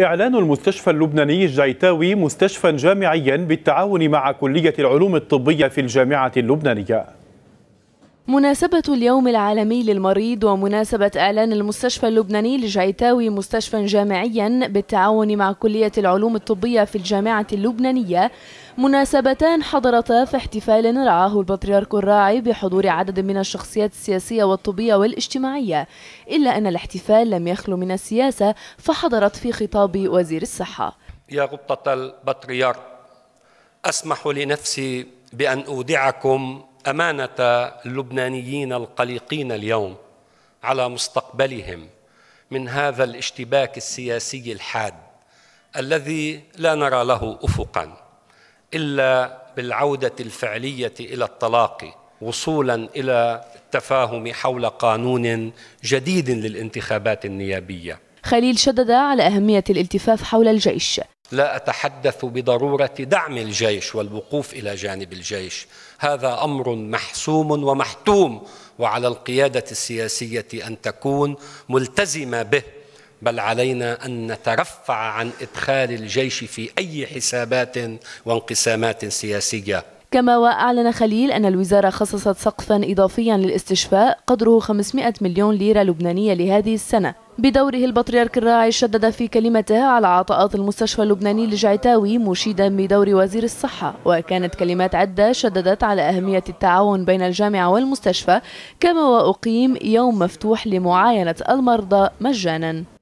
إعلان المستشفى اللبناني الجيتاوي مستشفى جامعيا بالتعاون مع كلية العلوم الطبية في الجامعة اللبنانية مناسبة اليوم العالمي للمريض ومناسبة إعلان المستشفى اللبناني لجعيتاوي مستشفى جامعيا بالتعاون مع كلية العلوم الطبية في الجامعة اللبنانية مناسبتان حضرتا في احتفال رعاه البطريرك الراعي بحضور عدد من الشخصيات السياسية والطبية والاجتماعية إلا أن الاحتفال لم يخلو من السياسة فحضرت في خطاب وزير الصحة يا غبطة البطريرك أسمح لنفسي بأن أودعكم امانه اللبنانيين القلقين اليوم على مستقبلهم من هذا الاشتباك السياسي الحاد الذي لا نرى له افقا الا بالعوده الفعليه الى الطلاق وصولا الى التفاهم حول قانون جديد للانتخابات النيابيه خليل شدد على أهمية الالتفاف حول الجيش لا اتحدث بضروره دعم الجيش والوقوف الى جانب الجيش هذا امر محسوم ومحتوم وعلى القياده السياسيه ان تكون ملتزمه به بل علينا ان نترفع عن ادخال الجيش في اي حسابات وانقسامات سياسيه كما وأعلن خليل أن الوزارة خصصت سقفا إضافيا للاستشفاء قدره 500 مليون ليرة لبنانية لهذه السنة بدوره البطريرك الراعي شدد في كلمته على عطاءات المستشفى اللبناني لجعتاوي مشيدا بدور وزير الصحة وكانت كلمات عدة شددت على أهمية التعاون بين الجامعة والمستشفى كما وأقيم يوم مفتوح لمعاينة المرضى مجانا